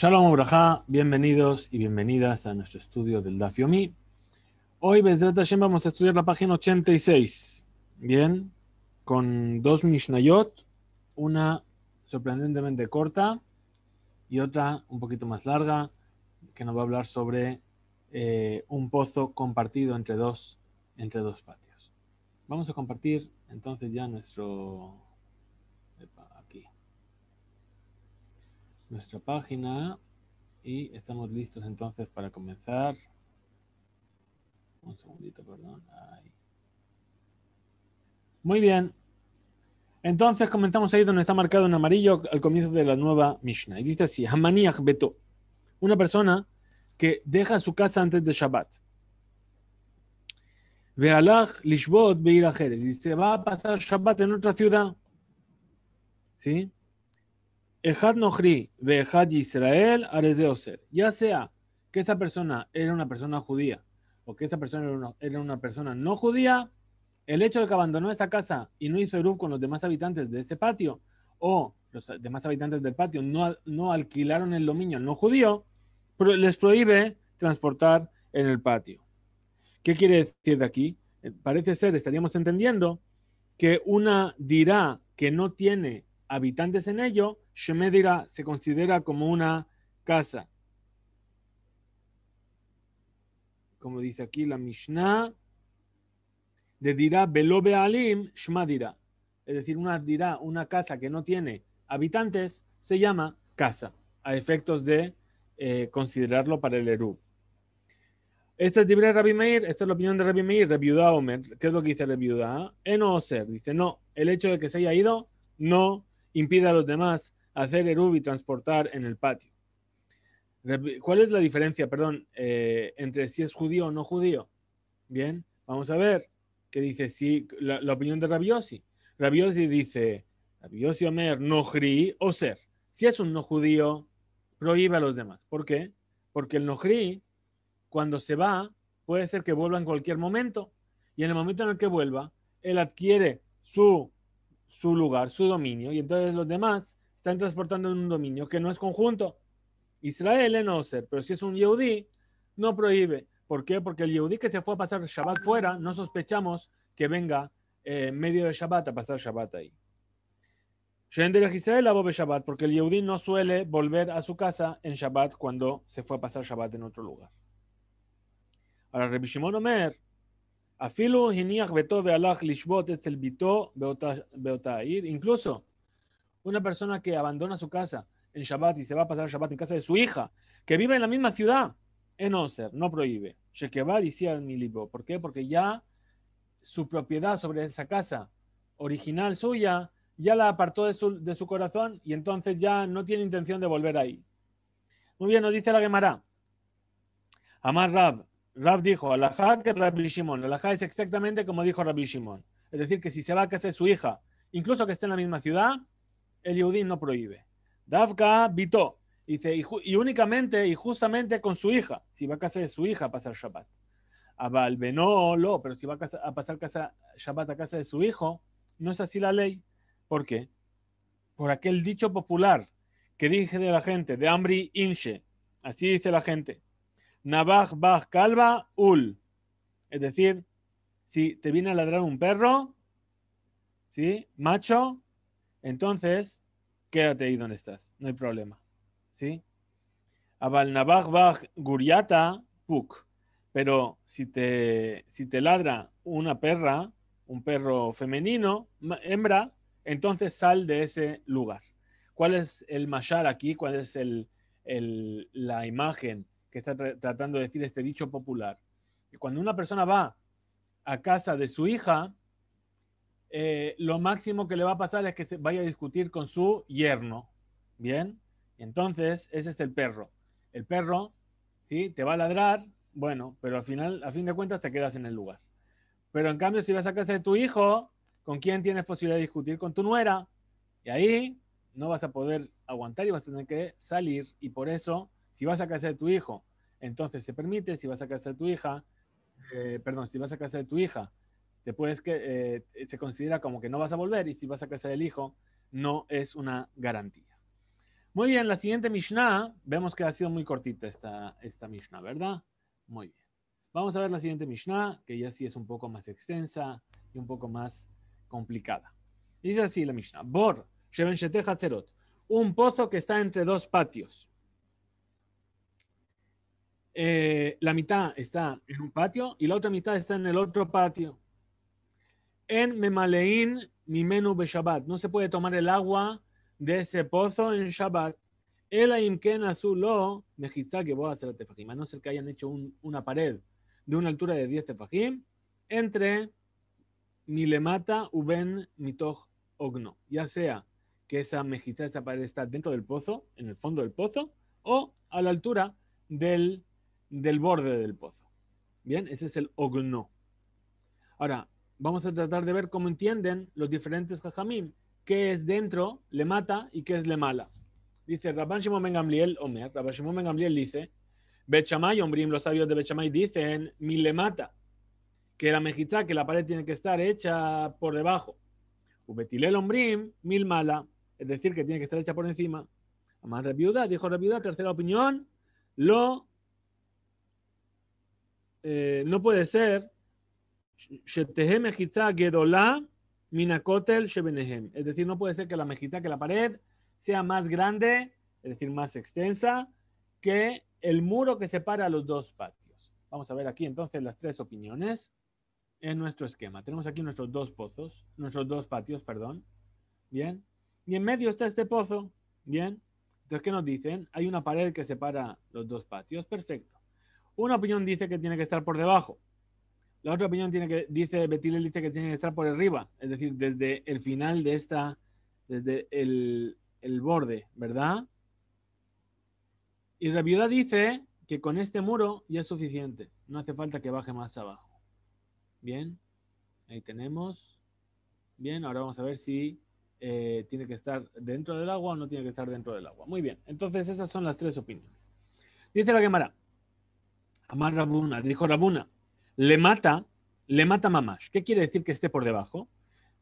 Shalom Obraja, bienvenidos y bienvenidas a nuestro estudio del Daf Yomi. Hoy, el Hashem, vamos a estudiar la página 86. Bien, con dos Mishnayot, una sorprendentemente corta y otra un poquito más larga, que nos va a hablar sobre eh, un pozo compartido entre dos, entre dos patios. Vamos a compartir entonces ya nuestro nuestra página y estamos listos entonces para comenzar. Un segundito, perdón. Muy bien. Entonces comenzamos ahí donde está marcado en amarillo al comienzo de la nueva Mishnah. Y dice así, Hamaniach Beto, una persona que deja su casa antes de Shabbat. Vealach Lishbot Beirajeres. Y va a pasar Shabbat en otra ciudad. ¿Sí? Ejad Nohri de Ejad Israel Oser. Ya sea que esa persona era una persona judía o que esa persona era una, persona no judía, el hecho de que abandonó esa casa y no hizo grupo con los demás habitantes de ese patio o los demás habitantes del patio no, no alquilaron el dominio no judío, pero les prohíbe transportar en el patio. ¿Qué quiere decir de aquí? Eh, parece ser, estaríamos entendiendo, que una dirá que no tiene habitantes en ello, Shemedira se considera como una casa. Como dice aquí la Mishnah, de dirá Belobe Alim Shmadira. Es decir, una dirá, una casa que no tiene habitantes, se llama casa, a efectos de eh, considerarlo para el Eru. Esta es de Rabbi Meir, esta es la opinión de Rabbi Meir, Rebiudá Omer. ¿Qué es lo que dice Rebiudá? Ah, en Oser. Dice, no, el hecho de que se haya ido no impide a los demás hacer eruv y transportar en el patio. ¿Cuál es la diferencia, perdón, eh, entre si es judío o no judío? Bien, vamos a ver qué dice si, la, opinión de Rabiosi. Rabiosi dice, Rabiosi Omer, no o ser. Si es un no judío, prohíbe a los demás. ¿Por qué? Porque el no cuando se va, puede ser que vuelva en cualquier momento. Y en el momento en el que vuelva, él adquiere su su lugar, su dominio, y entonces los demás están transportando en un dominio que no es conjunto. Israel eh, no Oser, pero si es un Yehudí, no prohíbe. ¿Por qué? Porque el Yehudí que se fue a pasar Shabbat fuera, no sospechamos que venga en eh, medio de Shabbat a pasar Shabbat ahí. Israel a Shabbat, porque el Yehudí no suele volver a su casa en Shabbat cuando se fue a pasar Shabbat en otro lugar. Ahora, Rebishimon Omer, Afilo Hiniach Beto Bealach Lishbot es el Bito Beotair. Incluso una persona que abandona su casa en Shabbat y se va a pasar Shabbat en casa de su hija, que vive en la misma ciudad, en Onser, no prohíbe. Shekebar y mi libro. ¿Por qué? Porque ya su propiedad sobre esa casa original suya ya la apartó de su, de su corazón y entonces ya no tiene intención de volver ahí. Muy bien, nos dice la Gemara. Amar Rab, Rav dijo, Alajá que Rabbi Shimon. Alajá es exactamente como dijo Rabbi Shimon. Es decir, que si se va a casar su hija, incluso que esté en la misma ciudad, el Yehudí no prohíbe. Davka y Dice, y, únicamente y justamente con su hija. Si va a casa de su hija a pasar Shabbat. a no, pero si va a, pasar casa, Shabbat a casa de su hijo, no es así la ley. ¿Por qué? Por aquel dicho popular que dije de la gente, de Amri Inche. Así dice la gente. Navaj Baj Calva Ul. Es decir, si te viene a ladrar un perro, ¿sí? Macho, entonces quédate ahí donde estás, no hay problema, ¿sí? Abal Baj Guriata Puk. Pero si te, si te ladra una perra, un perro femenino, hembra, entonces sal de ese lugar. ¿Cuál es el mashar aquí? ¿Cuál es la imagen está tratando de decir este dicho popular. Que cuando una persona va a casa de su hija, eh, lo máximo que le va a pasar es que se vaya a discutir con su yerno. ¿Bien? Entonces, ese es el perro. El perro, ¿sí? Te va a ladrar, bueno, pero al final, a fin de cuentas, te quedas en el lugar. Pero en cambio, si vas a casa de tu hijo, ¿con quién tienes posibilidad de discutir? Con tu nuera. Y ahí no vas a poder aguantar y vas a tener que salir. Y por eso, si vas a casa de tu hijo entonces se permite, si vas a casa de tu hija, eh, perdón, si vas a casa de tu hija, te que, eh, se considera como que no vas a volver y si vas a casa del hijo, no es una garantía. Muy bien, la siguiente Mishnah, vemos que ha sido muy cortita esta, esta Mishnah, ¿verdad? Muy bien. Vamos a ver la siguiente Mishnah, que ya sí es un poco más extensa y un poco más complicada. Dice así la Mishnah, Bor, Sheven Hatzerot. un pozo que está entre dos patios. Eh, la mitad está en un patio y la otra mitad está en el otro patio. En Memaleín, Mimenu shabbat No se puede tomar el agua de ese pozo en Shabbat. El Aimken o Mejizá, que voy a hacer tefajim. A no ser que hayan hecho una pared de una altura de 10 tefajim entre Milemata, Uben, mitoch Ogno. Ya sea que esa mejizá, esa pared está dentro del pozo, en el fondo del pozo, o a la altura del del borde del pozo. Bien, ese es el ogno. Ahora, vamos a tratar de ver cómo entienden los diferentes jajamim, qué es dentro, le mata y qué es le mala. Dice Rabban Shimon Ben Gamliel, Omer, Rabban Shimon Ben dice, Bechamay, Ombrim, los sabios de Bechamay dicen, mi le mata, que la mejita, que la pared tiene que estar hecha por debajo. Ubetilel Ombrim, mil mala, es decir, que tiene que estar hecha por encima. Amar viuda, dijo viuda, tercera opinión, lo eh, no puede ser, es decir, no puede ser que la mejita, que la pared sea más grande, es decir, más extensa, que el muro que separa los dos patios. Vamos a ver aquí entonces las tres opiniones en nuestro esquema. Tenemos aquí nuestros dos pozos, nuestros dos patios, perdón. Bien. Y en medio está este pozo. Bien. Entonces, ¿qué nos dicen? Hay una pared que separa los dos patios. Perfecto. Una opinión dice que tiene que estar por debajo. La otra opinión tiene que, dice Betile dice que tiene que estar por arriba, es decir, desde el final de esta, desde el, borde, ¿verdad? Y la viuda dice que con este muro ya es suficiente, no hace falta que baje más abajo. Bien, ahí tenemos. Bien, ahora vamos a ver si eh, tiene que estar dentro del agua o no tiene que estar dentro del agua. Muy bien, entonces esas son las tres opiniones. Dice la Gemara, Amar Rabuna, dijo Rabuna, le mata, le mata mamash. ¿Qué quiere decir que esté por debajo?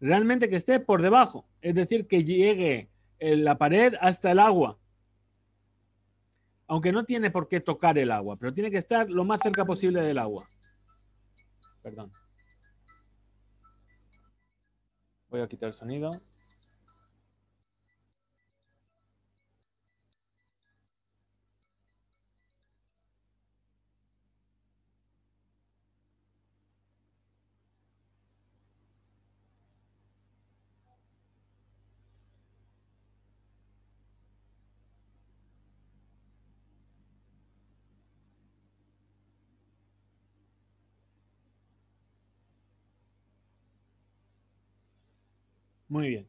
Realmente que esté por debajo, es decir, que llegue eh, la pared hasta el agua. Aunque no tiene por qué tocar el agua, pero tiene que estar lo más cerca posible del agua. Perdón. Voy a quitar el sonido. Muy bien.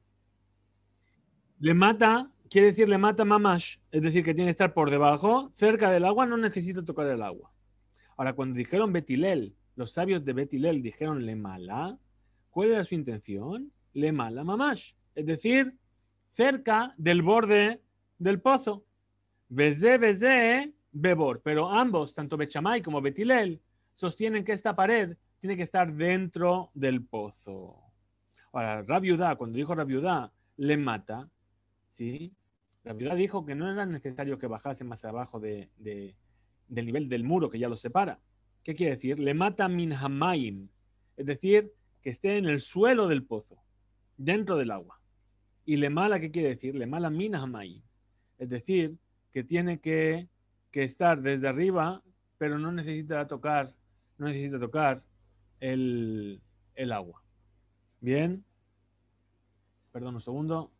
Le mata, quiere decir le mata mamash, es decir, que tiene que estar por debajo, cerca del agua, no necesita tocar el agua. Ahora, cuando dijeron Betilel, los sabios de Betilel dijeron le mala, ¿cuál era su intención? Le mala mamash, es decir, cerca del borde del pozo. Beze, beze, bebor. Pero ambos, tanto Bechamay como Betilel, sostienen que esta pared tiene que estar dentro del pozo. Para Rabiudá, cuando dijo Rabiudá, le mata, ¿sí? Rabiudá dijo que no era necesario que bajase más abajo del nivel del muro que ya lo separa. ¿Qué quiere decir? Le mata min es decir, que esté en el suelo del pozo, dentro del agua. Y le mala, ¿qué quiere decir? Le mala min es decir, que tiene que, estar desde arriba, pero no necesita tocar, no necesita tocar el, el agua. Bien. Perdón un segundo.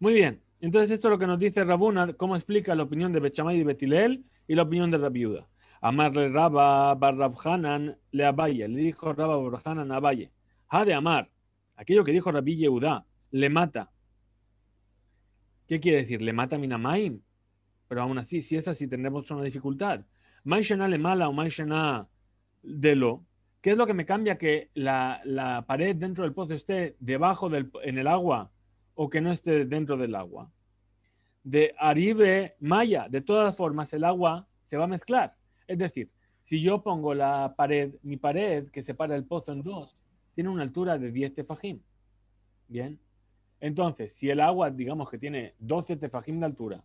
Muy bien. Entonces esto es lo que nos dice Rabuna, cómo explica la opinión de Bechamay y Betilel y la opinión de Rabiuda. Amarle Rabba Barrabhanan le Abaye, le dijo Rabba Barrabhanan Abaye. Ha de amar, aquello que dijo Rabbi Yehuda, le mata. ¿Qué quiere decir? Le mata a Minamaim. Pero aún así, si es así, tendremos una dificultad. Maishana le mala o Maishana de lo. ¿Qué es lo que me cambia que la, la pared dentro del pozo esté debajo del, en el agua o que no esté dentro del agua. De Aribe Maya, de todas formas, el agua se va a mezclar. Es decir, si yo pongo la pared, mi pared que separa el pozo en dos, tiene una altura de 10 tefajim. Bien. Entonces, si el agua, digamos que tiene 12 tefajim de altura,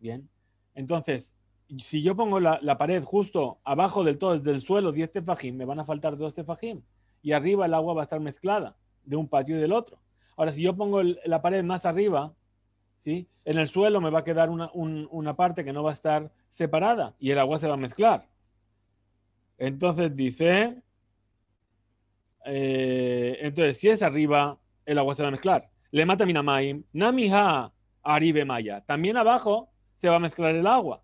bien. Entonces, si yo pongo la, pared justo abajo del todo del suelo 10 tefajim, me van a faltar 2 tefajim. Y arriba el agua va a estar mezclada de un patio y del otro. Ahora, si yo pongo la pared más arriba, ¿sí? en el suelo me va a quedar una, parte que no va a estar separada y el agua se va a mezclar. Entonces dice, eh, entonces si es arriba, el agua se va a mezclar. Le mata minamaim, namiha aribe maya. También abajo se va a mezclar el agua.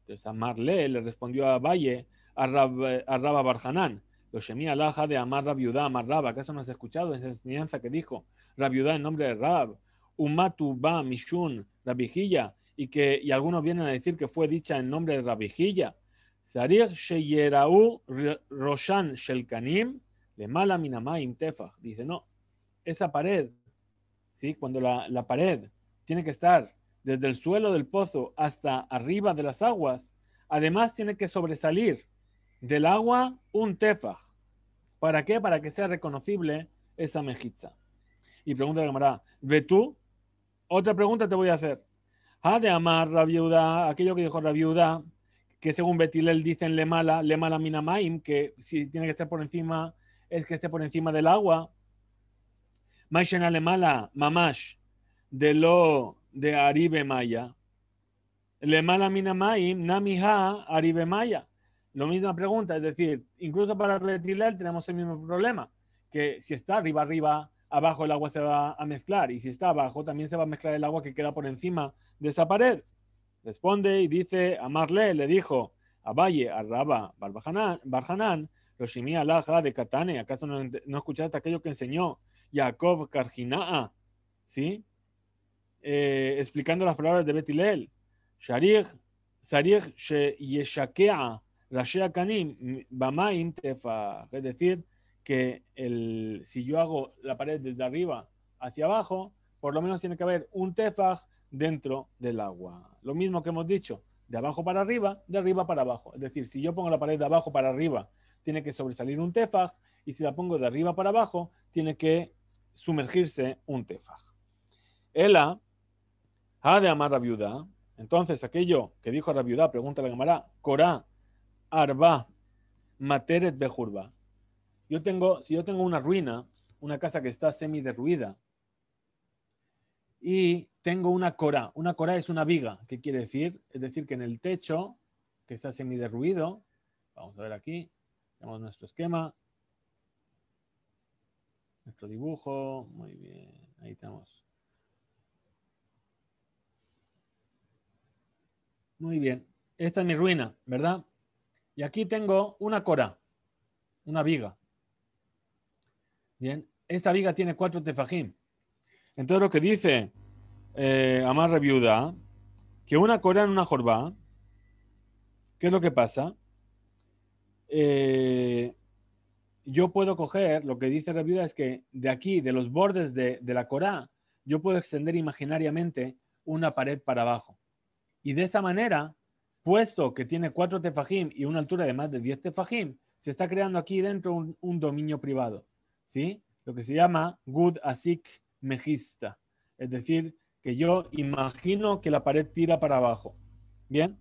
Entonces Amarle le respondió a Valle, a, Barjanán, lo alaja de amarra viuda Amarraba. ¿acaso no has escuchado esa enseñanza que dijo? Rabiudá en nombre de Rab, Umatu Mishun, Rabijilla, y que algunos vienen a decir que fue dicha en nombre de Rabijilla. Sarir Sheyeraú Roshan Shelkanim, Lemala Minamaim Tefah. Dice, no, esa pared, ¿sí? cuando la, la pared tiene que estar desde el suelo del pozo hasta arriba de las aguas, además tiene que sobresalir del agua un Tefah. ¿Para qué? Para que sea reconocible esa mejitza. Y pregunta la camarada, ¿ve tú? Otra pregunta te voy a hacer. ¿Ha ah, de amar la viuda, aquello que dijo la viuda, que según Betilel dicen le mala, le mala minamaim, que si tiene que estar por encima, es que esté por encima del agua? Maishena le mala, mamash, de lo de Aribe Maya. Le mala minamaim, namiha, Aribe Maya. Lo misma pregunta, es decir, incluso para Betilel tenemos el mismo problema, que si está arriba, arriba, abajo el agua se va a mezclar y si está abajo también se va a mezclar el agua que queda por encima de esa pared. Responde y dice, Amarle le dijo, a Valle Abaye, Arraba, Barjanán, Roshimí Alaja de Catane, ¿acaso no, escuchaste aquello que enseñó Jacob Karjinaa? ¿Sí? Eh, explicando las palabras de Betilel. Sharir Sharir Yeshakea, Rashi Kanim, Tefa. Es decir, que el, si yo hago la pared desde arriba hacia abajo, por lo menos tiene que haber un tefaj dentro del agua. Lo mismo que hemos dicho, de abajo para arriba, de arriba para abajo. Es decir, si yo pongo la pared de abajo para arriba, tiene que sobresalir un tefaj, y si la pongo de arriba para abajo, tiene que sumergirse un tefag. Ela, ha de amar a viuda. Entonces, aquello que dijo a la viuda, pregunta la cámara Corá, Arba, Materet Bejurba. Yo tengo, si yo tengo una ruina, una casa que está semi derruida, y tengo una cora, una cora es una viga, ¿qué quiere decir? Es decir, que en el techo, que está semi derruido, vamos a ver aquí, tenemos nuestro esquema, nuestro dibujo, muy bien, ahí tenemos. Muy bien, esta es mi ruina, ¿verdad? Y aquí tengo una cora, una viga. Bien, esta viga tiene cuatro tefajim. Entonces lo que dice eh, Amar Viuda, que una cora en una jorba, ¿qué es lo que pasa? Eh, yo puedo coger, lo que dice Reviuda es que de aquí, de los bordes de, la cora yo puedo extender imaginariamente una pared para abajo. Y de esa manera, puesto que tiene cuatro tefajim y una altura de más de 10 tefajim, se está creando aquí dentro un dominio privado. ¿sí? lo que se llama Gud Asik Mejista, es decir, que yo imagino que la pared tira para abajo. Bien,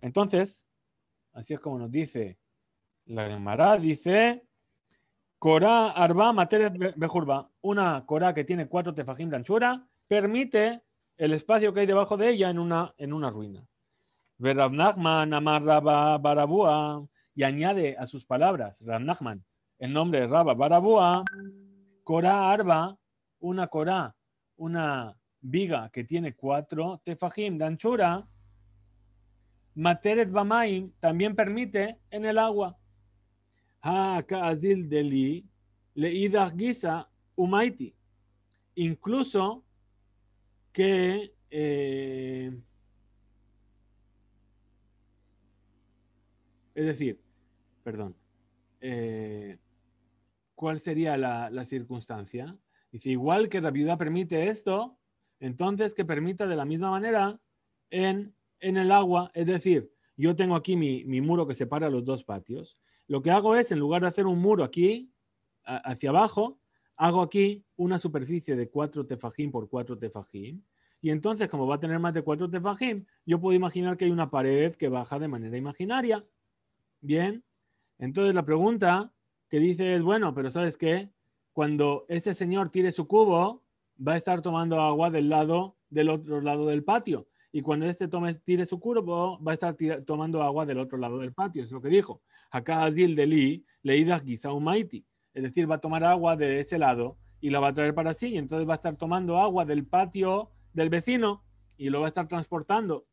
entonces, así es como nos dice la Gemara, dice cora Arba Materet Bejurba, una Corá que tiene cuatro tefajín de anchura, permite el espacio que hay debajo de ella en una, en una ruina. Barabúa, y añade a sus palabras, Ravnahman el nombre de Rabba Barabua, Corá Arba, una Corá, una viga que tiene cuatro tefajim de anchura, Materet Bamaim también permite en el agua. Azil Deli, Leida Giza, Umaiti. Incluso que. Eh, es decir, perdón. Eh, ¿cuál sería la, circunstancia? Dice, igual que la viuda permite esto, entonces que permita de la misma manera en, el agua, es decir, yo tengo aquí mi, muro que separa los dos patios. Lo que hago es, en lugar de hacer un muro aquí, hacia abajo, hago aquí una superficie de 4 tefajín por 4 tefajín. Y entonces, como va a tener más de 4 tefajín, yo puedo imaginar que hay una pared que baja de manera imaginaria. Bien. Entonces, la pregunta que dices, bueno, pero ¿sabes qué? Cuando ese señor tire su cubo, va a estar tomando agua del lado del otro lado del patio. Y cuando este tome, tire su cubo, va a estar tomando agua del otro lado del patio. Es lo que dijo. Acá Azil Deli, leídas mighty Es decir, va a tomar agua de ese lado y la va a traer para sí. Y entonces va a estar tomando agua del patio del vecino y lo va a estar transportando.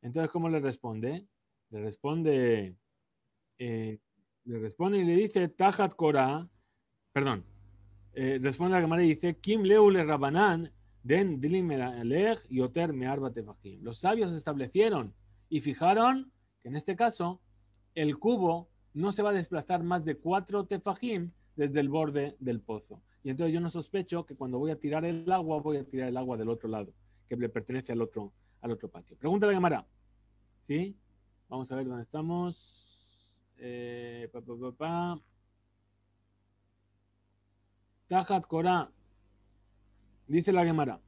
Entonces, ¿cómo le responde? Le responde. Eh, le responde y le dice, Tajat Korah, perdón, eh, responde la cámara y dice, Kim Leule rabanan Den y Yoter Mearba Tefajim. Los sabios establecieron y fijaron que en este caso el cubo no se va a desplazar más de cuatro Tefajim desde el borde del pozo. Y entonces yo no sospecho que cuando voy a tirar el agua, voy a tirar el agua del otro lado, que le pertenece al otro, al otro patio. Pregunta la cámara. ¿Sí? Vamos a ver dónde estamos. Eh, papá Dice la Gemara.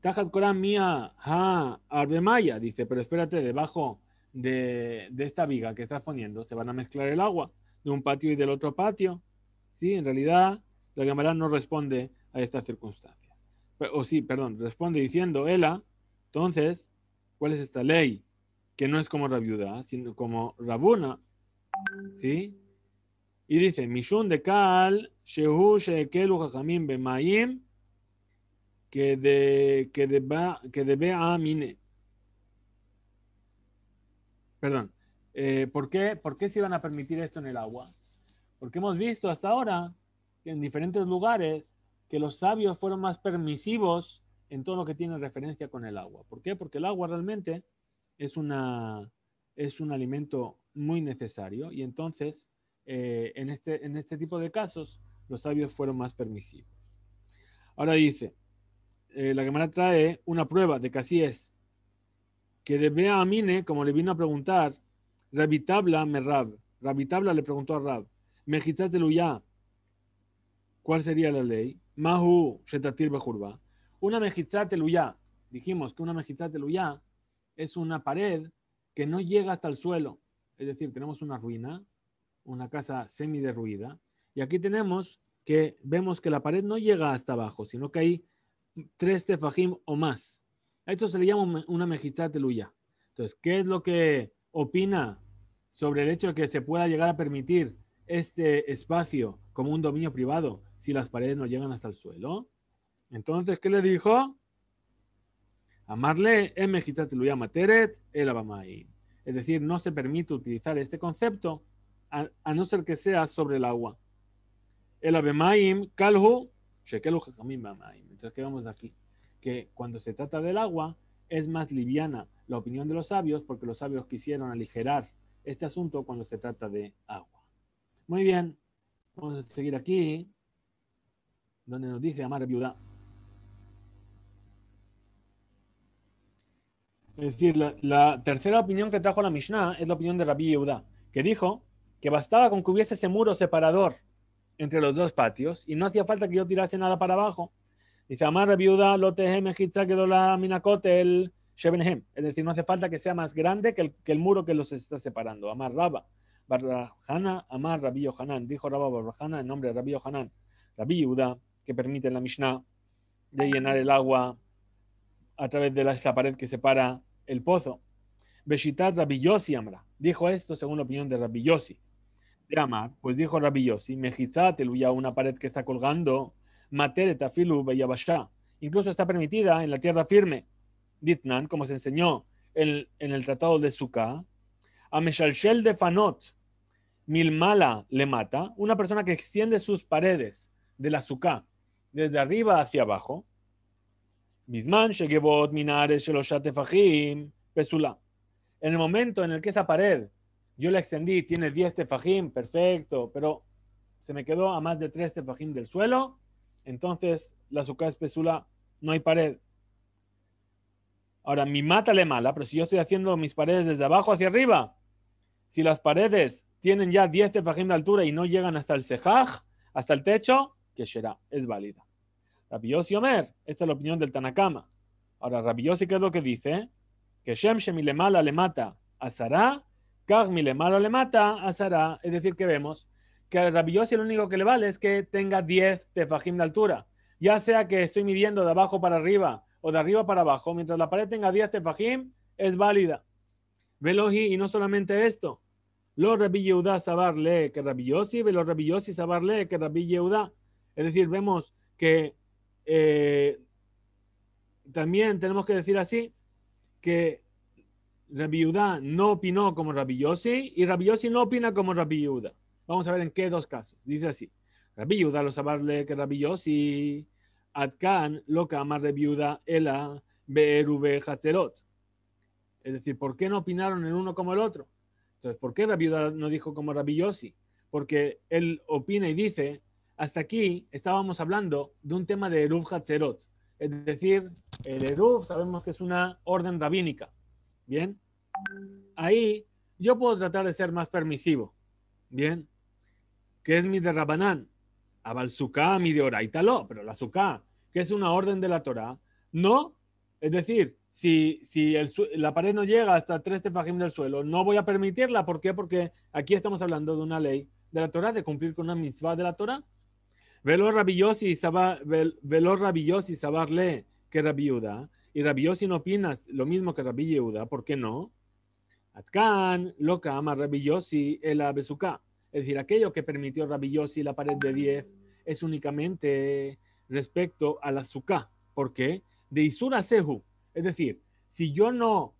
Tajat mía ha arbemaya. Dice, pero espérate, debajo de, esta viga que estás poniendo se van a mezclar el agua de un patio y del otro patio. Sí, en realidad la Gemara no responde a esta circunstancia. O sí, perdón, responde diciendo, Ela, entonces, ¿cuál es esta ley? Que no es como Rabiuda, sino como Rabuna, ¿Sí? Y dice, Mishun de Kal, Shehu Shekelu Jajamim Bemayim, que de que debe a Mine. Perdón. Eh, ¿por, qué, ¿Por se iban a permitir esto en el agua? Porque hemos visto hasta ahora en diferentes lugares que los sabios fueron más permisivos en todo lo que tiene referencia con el agua. ¿Por qué? Porque el agua realmente es, una, es un alimento muy necesario y entonces eh, en, este, en este tipo de casos los sabios fueron más permisivos. Ahora dice, eh, la cámara trae una prueba de que así es, que de Bea Amine, como le vino a preguntar, Rabitabla me Rab, Rabitabla le preguntó a Rab, ya ¿cuál sería la ley? Mahu Shetatir Bejurba. Una Mejitzat Eluyá, dijimos que una Mejitzat Eluyá es una pared que no llega hasta el suelo, es decir, tenemos una ruina, una casa semi-derruida. y aquí tenemos que vemos que la pared no llega hasta abajo, sino que hay tres tefajim o más. A esto se le llama una mejizat Entonces, ¿qué es lo que opina sobre el hecho de que se pueda llegar a permitir este espacio como un dominio privado si las paredes no llegan hasta el suelo? Entonces, ¿qué le dijo? Amarle, es em mejizat materet, el abamaim es decir, no se permite utilizar este concepto a, no ser que sea sobre el agua. El abemaim kalhu entonces, ¿qué vemos aquí? Que cuando se trata del agua, es más liviana la opinión de los sabios, porque los sabios quisieron aligerar este asunto cuando se trata de agua. Muy bien, vamos a seguir aquí, donde nos dice Amar Viuda. Es decir, la, tercera opinión que trajo la Mishnah es la opinión de Rabbi Yehuda, que dijo que bastaba con que hubiese ese muro separador entre los dos patios y no hacía falta que yo tirase nada para abajo. Dice, Amar Rabbi Yehuda, lo quedó la Minakotel, el Es decir, no hace falta que sea más grande que el, muro que los está separando. Amar Rabba, Barrajana, Amar Rabbi Yohanan. Dijo Rabba Barrahana en nombre de Rabbi Yohanan, Rabbi Yehuda, que permite la Mishnah de llenar el agua a través de esta pared que separa el pozo. Beshitat Rabbi Amra. Dijo esto según la opinión de Rabbi Yossi. pues dijo Rabbi Yossi, eluya una pared que está colgando, Materet Afilu Incluso está permitida en la tierra firme. Ditnan, como se enseñó en, el tratado de Sukkah, a Meshalshel de Fanot, Milmala le mata, una persona que extiende sus paredes de la Sukkah, desde arriba hacia abajo, Bisman Shegevot Minares Tefajim Pesula. En el momento en el que esa pared yo la extendí, tiene 10 tefajim, perfecto, pero se me quedó a más de 3 tefajim del suelo, entonces la azúcar es pesula, no hay pared. Ahora, mi mata le mala, pero si yo estoy haciendo mis paredes desde abajo hacia arriba, si las paredes tienen ya 10 tefajim de altura y no llegan hasta el cejaj, hasta el techo, que será, es válida. Rabbi Omer, esta es la opinión del Tanakama. Ahora, Rabbi ¿qué es lo que dice? Que Shem Shemilemala le mata a Sarah, Kag mala le mata a Sara. Es decir, que vemos que a Rabbi Yossi lo único que le vale es que tenga 10 tefajim de altura. Ya sea que estoy midiendo de abajo para arriba o de arriba para abajo, mientras la pared tenga 10 tefajim, es válida. Veloji, y no solamente esto. Lo Rabbi Yehuda sabarle que Rabbi Yossi, velo Rabbi Yossi sabarle que Rabbi Yehuda. Es decir, vemos que eh, también tenemos que decir así que Rabbi Yudá no opinó como Rabbi Yossi y Rabbi Yossi no opina como Rabbi Yudá. Vamos a ver en qué dos casos. Dice así. Rabbi Yudá lo sabarle que Rabbi Yossi atkan lo que ama Rabbi Yudá ela beeruve hatzerot. Es decir, ¿por qué no opinaron el uno como el otro? Entonces, ¿por qué Rabbi no dijo como Rabbi Porque él opina y dice hasta aquí estábamos hablando de un tema de Eruv Hatzerot. Es decir, el Eruv sabemos que es una orden rabínica. Bien. Ahí yo puedo tratar de ser más permisivo. Bien. ¿Qué es mi de Rabanán? Abalzuká, mi de italo, pero la Zuká, que es una orden de la Torá, no. Es decir, si, si la pared no llega hasta tres tefajim del suelo, no voy a permitirla. ¿Por qué? Porque aquí estamos hablando de una ley de la Torá, de cumplir con una misma de la Torá. Velor rabillosi, Sabar, velor Sabarle que Rabiuda, y Rabiosi no opinas lo mismo que rabilleuda, ¿por qué no? Atkan, loca ama Rabiosi el abesuká. Es decir, aquello que permitió rabillosi la pared de 10 es únicamente respecto a la suka. ¿Por qué? De Isura Sehu. Es decir, si yo no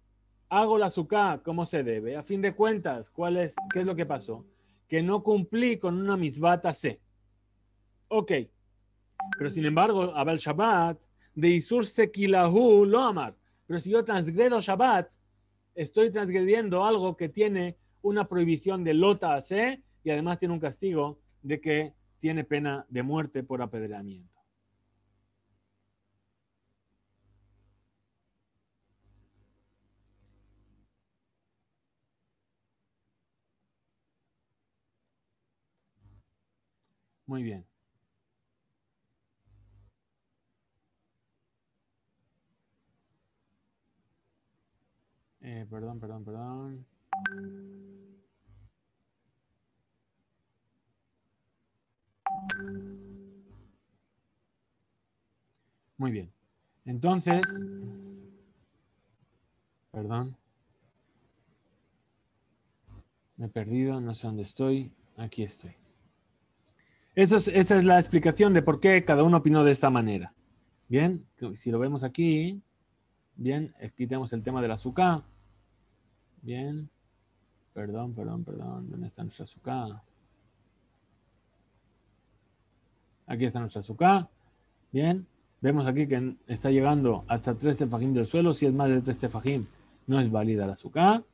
hago la suka como se debe, a fin de cuentas, ¿cuál es, ¿qué es lo que pasó? Que no cumplí con una misbata C. Ok. Pero sin embargo, Abel Shabbat, de Isur Sekilahu lo amar. Pero si yo transgredo Shabbat, estoy transgrediendo algo que tiene una prohibición de lota ¿eh? y además tiene un castigo de que tiene pena de muerte por apedreamiento. Muy bien. perdón, perdón, perdón. Muy bien. Entonces, perdón. Me he perdido, no sé dónde estoy. Aquí estoy. Eso es, esa es la explicación de por qué cada uno opinó de esta manera. Bien, si lo vemos aquí, bien, aquí tenemos el tema del azúcar. Bien. Perdón, perdón, perdón. ¿Dónde está nuestra azúcar? Aquí está nuestra azúcar. Bien. Vemos aquí que está llegando hasta 3 fajín del suelo. Si es más de 3 fajín no es válida la azúcar.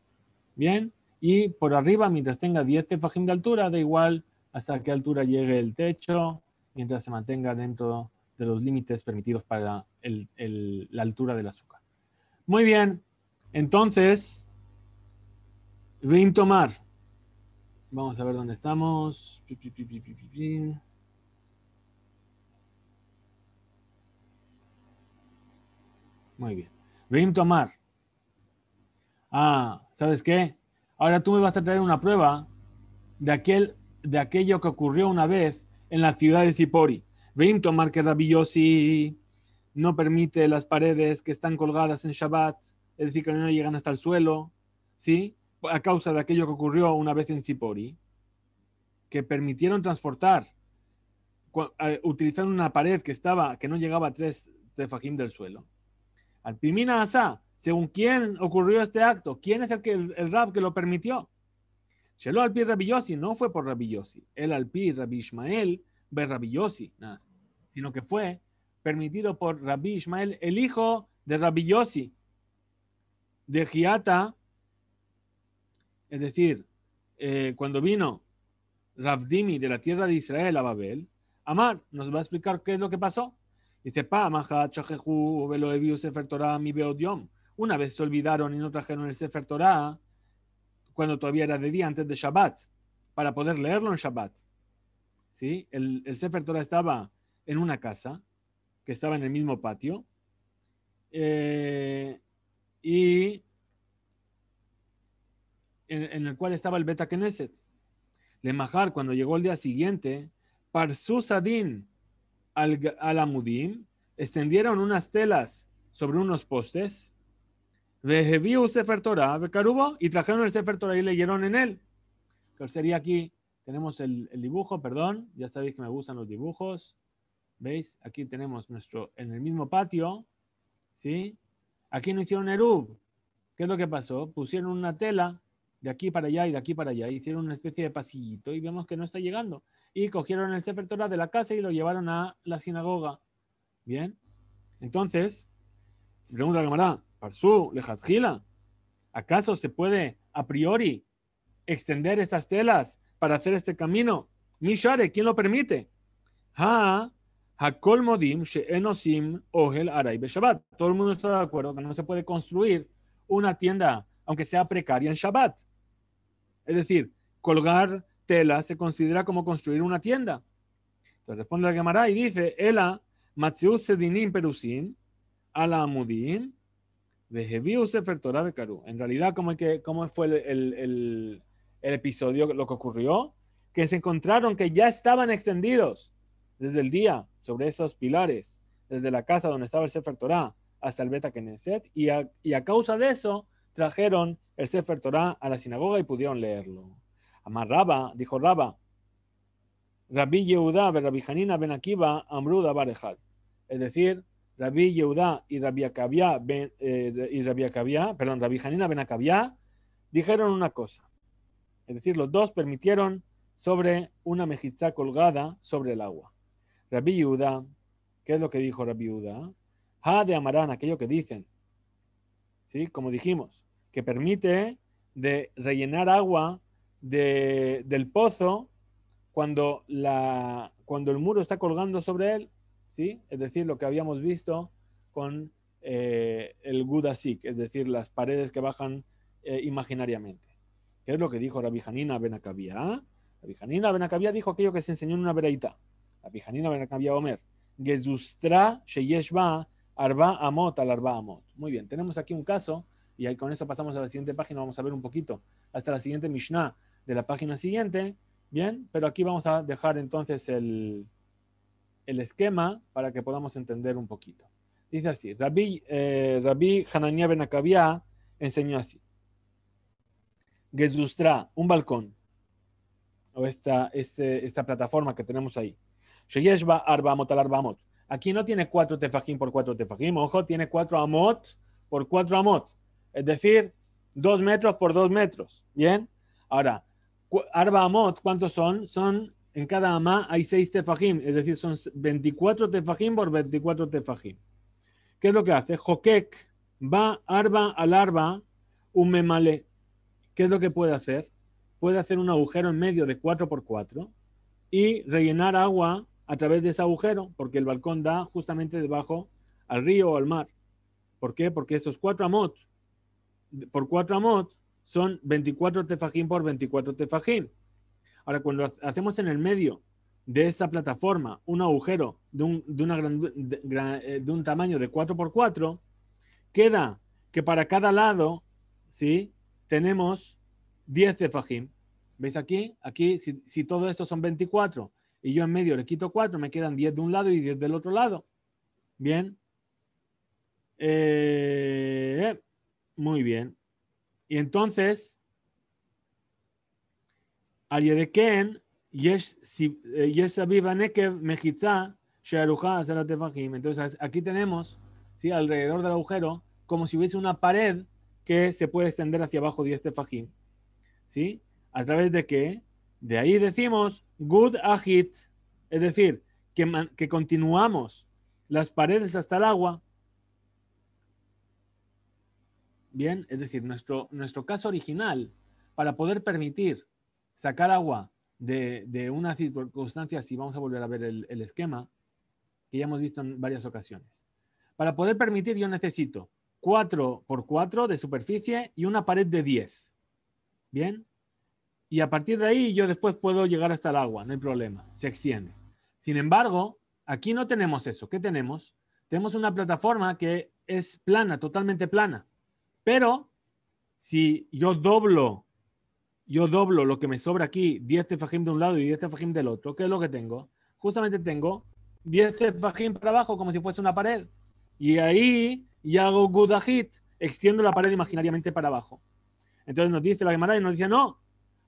Bien. Y por arriba, mientras tenga 10 fajín de altura, da igual hasta qué altura llegue el techo, mientras se mantenga dentro de los límites permitidos para la altura del azúcar. Muy bien, entonces tomar. Vamos a ver dónde estamos. Muy bien. tomar. Ah, ¿sabes qué? Ahora tú me vas a traer una prueba de, aquel, de aquello que ocurrió una vez en la ciudad de Sipori. tomar que Rabillosi no permite las paredes que están colgadas en Shabbat, es decir, que no llegan hasta el suelo, ¿sí? a causa de aquello que ocurrió una vez en zipori que permitieron transportar, utilizando una pared que estaba, que no llegaba a tres tefajín del suelo. Al Pimina Asa, según quién ocurrió este acto, quién es el, que, el, Rab que lo permitió. Shelo al Rabillosi, no fue por Rabillosi, el al Pi Rabbi Ishmael ver Rabillosi, sino que fue permitido por Rabbi Ishmael, el hijo de Rabillosi, de Giata, es decir, eh, cuando vino Ravdimi de la tierra de Israel a Babel, Amar nos va a explicar qué es lo que pasó. Dice, Pa, Maha, Velo Sefer Torah, Mi Beodiom. Una vez se olvidaron y no trajeron el Sefer Torah, cuando todavía era de día, antes de Shabbat, para poder leerlo en Shabbat. ¿Sí? El, el Sefer Torah estaba en una casa, que estaba en el mismo patio, eh, y en, el cual estaba el Beta Knesset. majar cuando llegó el día siguiente, Parsus Adin al, al Amudim, extendieron unas telas sobre unos postes, Vejeviu Sefer Torah, y trajeron el Sefer Torah y leyeron en él. Que sería aquí, tenemos el, el dibujo, perdón, ya sabéis que me gustan los dibujos. ¿Veis? Aquí tenemos nuestro, en el mismo patio, ¿sí? Aquí no hicieron Erub. ¿Qué es lo que pasó? Pusieron una tela de aquí para allá y de aquí para allá. Hicieron una especie de pasillito y vemos que no está llegando. Y cogieron el Sefer de la casa y lo llevaron a la sinagoga. Bien. Entonces, pregunta la camarada, ¿acaso se puede a priori extender estas telas para hacer este camino? Mishare, ¿quién lo permite? Modim, Sheenosim, Todo el mundo está de acuerdo que no se puede construir una tienda, aunque sea precaria en Shabbat. Es decir, colgar tela se considera como construir una tienda. Entonces responde la Gemara y dice, Ela matzius sedinim perusin ala amudim en realidad, ¿cómo, que, cómo fue el, el, episodio, lo que ocurrió? Que se encontraron que ya estaban extendidos desde el día sobre esos pilares, desde la casa donde estaba el Sefer Torah hasta el Beta Knesset, y y a causa de eso Trajeron el Sefer Torah a la sinagoga y pudieron leerlo. amarraba dijo Rabba, Rabbi Yehuda, Rabbi Hanina ben Akiva, Amruda, Barejad. Es decir, Rabbi Yehuda y Rabbi Akabia, eh, y Rabbi perdón, Rabbi Hanina ben Akabia, dijeron una cosa. Es decir, los dos permitieron sobre una mejitza colgada sobre el agua. Rabbi Yehuda, ¿qué es lo que dijo Rabbi Yehuda? Ha de Amarán, aquello que dicen, como dijimos, que permite de rellenar agua del pozo cuando, la, cuando el muro está colgando sobre él, ¿sí? Es decir, lo que habíamos visto con eh, el el Gudasik, es decir, las paredes que bajan eh, imaginariamente. ¿Qué es lo que dijo la vijanina Benacabía? La dijo aquello que se enseñó en una veraita. La vijanina Benacabía Omer. Gesustra sheyeshba Arba Amot al Arba Amot. Muy bien, tenemos aquí un caso, y con eso pasamos a la siguiente página, vamos a ver un poquito, hasta la siguiente Mishnah de la página siguiente, bien, pero aquí vamos a dejar entonces el, esquema para que podamos entender un poquito. Dice así, Rabbi, eh, Rabbi Hanania enseñó así. Gezustra, un balcón, o esta, este, esta plataforma que tenemos ahí. Sheyeshba amot al amot. Aquí no tiene cuatro tefajim por cuatro tefajim, ojo, tiene cuatro amot por cuatro amot, es decir, dos metros por dos metros. Bien, ahora, arba amot, ¿cuántos son? Son, en cada amá hay seis tefajim, es decir, son 24 tefajim por 24 tefajim. ¿Qué es lo que hace? Joquec va arba al arba un memale. ¿Qué es lo que puede hacer? Puede hacer un agujero en medio de 4 por 4 y rellenar agua a través de ese agujero, porque el balcón da justamente debajo al río o al mar. ¿Por qué? Porque estos cuatro amot, por cuatro amot, son 24 tefajín por 24 tefajín. Ahora, cuando hacemos en el medio de esa plataforma un agujero de un, de una gran, de, eh, un tamaño de 4x4, queda que para cada lado, ¿sí? Tenemos 10 tefajim. ¿Veis aquí? Aquí, si, si todo esto son 24 y yo en medio le quito cuatro. me quedan 10 de un lado y 10 del otro lado. Bien. Eh, muy bien. Y entonces, al Yedeken, Yesh eh, Abiba Nekev Mejitza Shearuja Entonces aquí tenemos, ¿sí? alrededor del agujero, como si hubiese una pared que se puede extender hacia abajo de este fajim. ¿Sí? ¿A través de qué? De ahí decimos, good hit, es decir, que, continuamos las paredes hasta el agua. Bien, es decir, nuestro, nuestro caso original, para poder permitir sacar agua de, de una circunstancia, si vamos a volver a ver el, el esquema, que ya hemos visto en varias ocasiones. Para poder permitir, yo necesito 4 por 4 de superficie y una pared de 10. Bien, y a partir de ahí yo después puedo llegar hasta el agua, no hay problema, se extiende. Sin embargo, aquí no tenemos eso. ¿Qué tenemos? Tenemos una plataforma que es plana, totalmente plana. Pero si yo doblo, yo doblo lo que me sobra aquí, 10 tefajim de un lado y 10 tefajim del otro, ¿qué es lo que tengo? Justamente tengo 10 tefajim para abajo como si fuese una pared. Y ahí y hago gudahit, extiendo la pared imaginariamente para abajo. Entonces nos dice la Gemara y nos dice, no,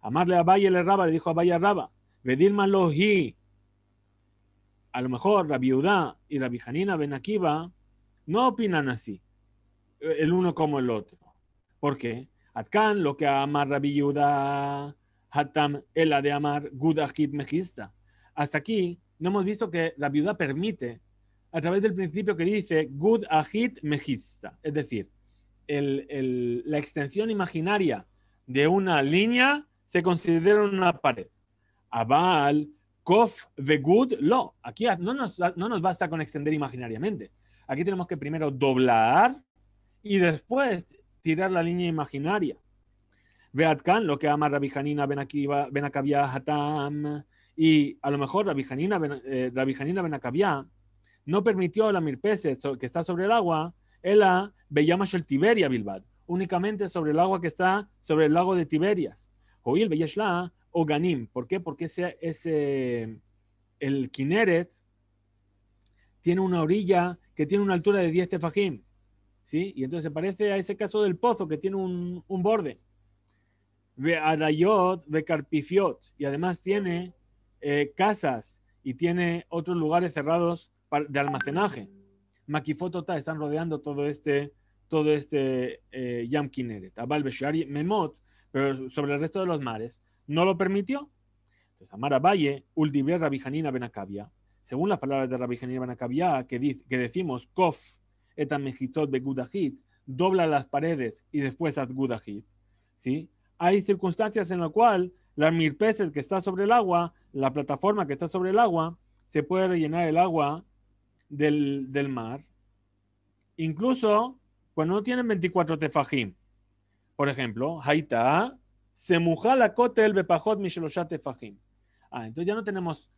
Amarle a y le Raba le dijo a Valle Raba, Vedirma Lohi. A lo mejor la viuda y la Vijanina Benakiva no opinan así, el uno como el otro. ¿Por qué? Atkan lo que amar la viuda Hatam ela de amar Gudahit Mejista. Hasta aquí no hemos visto que la viuda permite a través del principio que dice Gud Mejista, es decir, la extensión imaginaria de una línea se considera una pared. Aval, Kof, vegud, lo. Aquí no nos, no nos basta con extender imaginariamente. Aquí tenemos que primero doblar y después tirar la línea imaginaria. Veatkan, lo que ama ven Hanina Benakavia Hatam, y a lo mejor Rabbi Benakabia, eh, no permitió la mirpese que está sobre el agua, él la el Tiberia Bilbad, únicamente sobre el agua que está sobre el lago de Tiberias. הואיל o ganim, ¿por qué? Porque ese El Kineret tiene una orilla que tiene una altura de 10 tefajim. ¿sí? Y entonces se parece a ese caso del pozo que tiene un, borde. Ve Arayot, ve Carpifiot. Y además tiene eh, casas y tiene otros lugares cerrados de almacenaje. Makifotota están rodeando todo este, todo este eh, Yam Kineret. Abal Beshari Memot, pero sobre el resto de los mares no lo permitió. Entonces, Amara Valle, Uldibia Rabijanina Benacabia. según las palabras de Rabijanina Benacabia, que, dice que decimos, Kof etan begudahit, dobla las paredes y después ad gudahit, ¿sí? Hay circunstancias en las cuales las mirpeses que está sobre el agua, la plataforma que está sobre el agua, se puede rellenar el agua del, del mar. Incluso cuando no tienen 24 tefajim, por ejemplo, Haita, muja la el bepajot misheloshate fajim. Ah, entonces ya no tenemos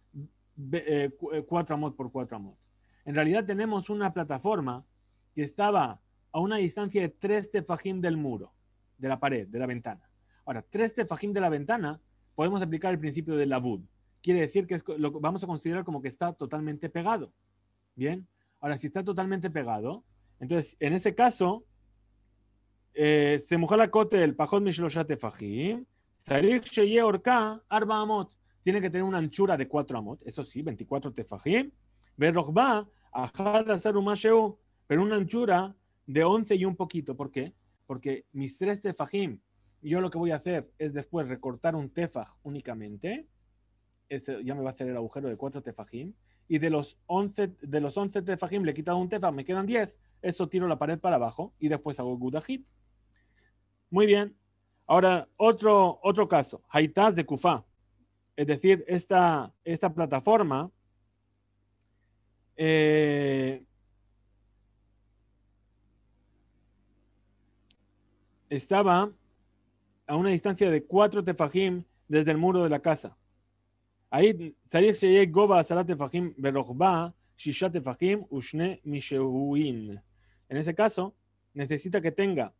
eh, eh, cuatro amot por cuatro amot. En realidad tenemos una plataforma que estaba a una distancia de tres tefajim del muro, de la pared, de la ventana. Ahora, tres tefajim de la ventana, podemos aplicar el principio del vud. Quiere decir que lo vamos a considerar como que está totalmente pegado. Bien. Ahora, si está totalmente pegado, entonces en ese caso eh, se la cote del pajot mishloshate sheye orka arba amot. Tiene que tener una anchura de 4 amot, eso sí, 24 tefajim. Pero una anchura de 11 y un poquito. ¿Por qué? Porque mis 3 tefajim, yo lo que voy a hacer es después recortar un tefaj únicamente. ya me va a hacer el agujero de 4 tefajim. Y de los 11, de los 11 tefajim le he quitado un tefaj, me quedan 10. Eso tiro la pared para abajo y después hago Gudahit. Muy bien. Ahora, otro, otro caso, Haitaz de Kufa. Es decir, esta, esta plataforma eh, estaba a una distancia de cuatro tefajim desde el muro de la casa. Ahí, En ese caso, necesita que tenga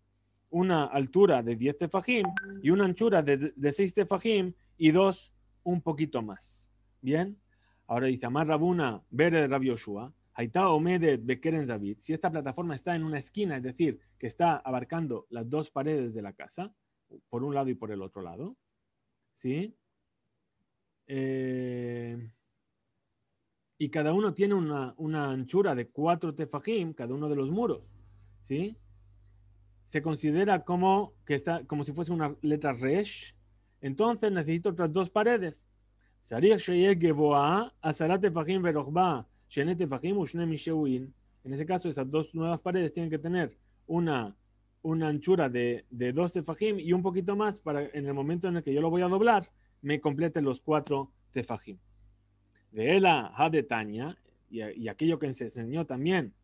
una altura de 10 tefajim y una anchura de, de 6 tefajim y dos un poquito más. Bien, ahora dice Amar Rabuna, Bere Rab Yoshua, Haitá Omedet Bekeren David. Si esta plataforma está en una esquina, es decir, que está abarcando las dos paredes de la casa, por un lado y por el otro lado, ¿sí? Eh, y cada uno tiene una, una anchura de 4 tefajim, cada uno de los muros, ¿sí? se considera como, que está, como si fuese una letra resh, entonces necesito otras dos paredes. En ese caso, esas dos nuevas paredes tienen que tener una, una anchura de, de dos tefajim y un poquito más para en el momento en el que yo lo voy a doblar, me completen los cuatro tefajim. De la de y, y aquello que se enseñó también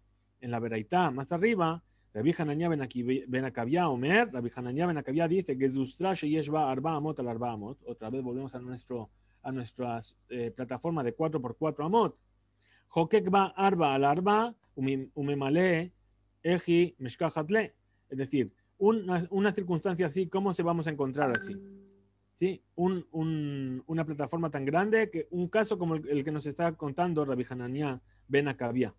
en la veraitá más arriba, Rabbi Hanania ben Akavia Omer, Rabbi Hanania ben dice que Yeshba Arba Amot al Otra vez volvemos a, nuestro, a nuestra eh, plataforma de 4x4 Amot. Jokekba Arba al Arba Umemale Eji Meshkahatle. Es decir, una, circunstancia así, ¿cómo se vamos a encontrar así? ¿Sí? una plataforma tan grande que un caso como el, que nos está contando Rabbi ben Akavia.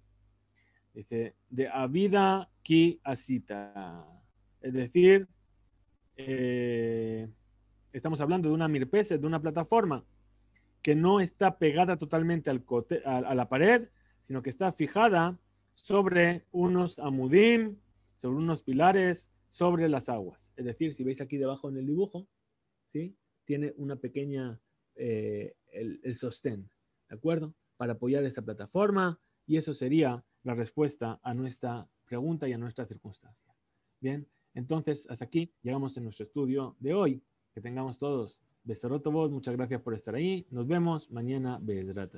Dice, de avida ki asita. Es decir, eh, estamos hablando de una mirpese, de una plataforma que no está pegada totalmente al a, la pared, sino que está fijada sobre unos amudim, sobre unos pilares, sobre las aguas. Es decir, si veis aquí debajo en el dibujo, ¿sí? tiene una pequeña, eh, el, el sostén, ¿de acuerdo? Para apoyar esta plataforma y eso sería la respuesta a nuestra pregunta y a nuestra circunstancia. Bien, entonces hasta aquí llegamos en nuestro estudio de hoy. Que tengamos todos. voz. muchas gracias por estar ahí. Nos vemos mañana, Bezrat